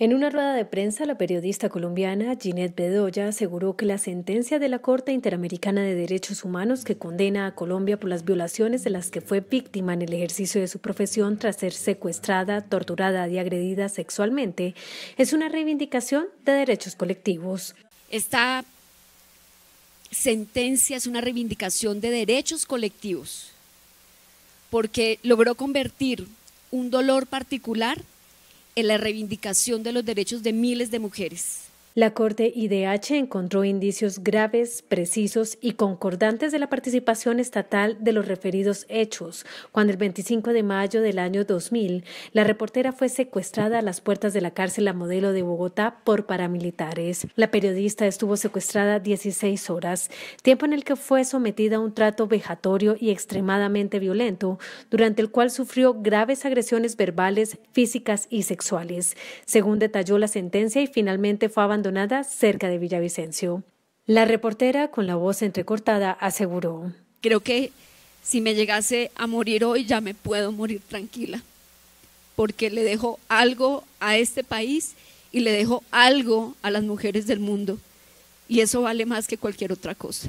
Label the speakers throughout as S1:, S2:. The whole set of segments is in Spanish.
S1: En una rueda de prensa, la periodista colombiana Ginette Bedoya aseguró que la sentencia de la Corte Interamericana de Derechos Humanos que condena a Colombia por las violaciones de las que fue víctima en el ejercicio de su profesión tras ser secuestrada, torturada y agredida sexualmente es una reivindicación de derechos colectivos. Esta
S2: sentencia es una reivindicación de derechos colectivos porque logró convertir un dolor particular en la reivindicación de los derechos de miles de mujeres.
S1: La Corte IDH encontró indicios graves, precisos y concordantes de la participación estatal de los referidos hechos, cuando el 25 de mayo del año 2000 la reportera fue secuestrada a las puertas de la cárcel a modelo de Bogotá por paramilitares. La periodista estuvo secuestrada 16 horas, tiempo en el que fue sometida a un trato vejatorio y extremadamente violento, durante el cual sufrió graves agresiones verbales, físicas y sexuales. Según detalló la sentencia y finalmente fue abandonada abandonada cerca de Villavicencio. La reportera, con la voz entrecortada, aseguró. Creo que
S3: si me llegase a morir hoy ya me puedo morir tranquila, porque le dejo algo a este país y le dejo algo a las mujeres del mundo, y eso vale más que cualquier otra cosa.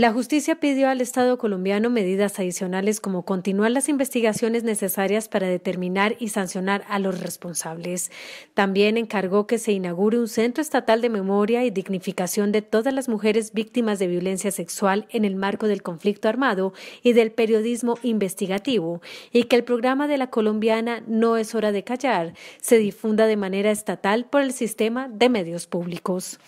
S1: La justicia pidió al Estado colombiano medidas adicionales como continuar las investigaciones necesarias para determinar y sancionar a los responsables. También encargó que se inaugure un centro estatal de memoria y dignificación de todas las mujeres víctimas de violencia sexual en el marco del conflicto armado y del periodismo investigativo, y que el programa de la colombiana No es hora de callar se difunda de manera estatal por el sistema de medios públicos.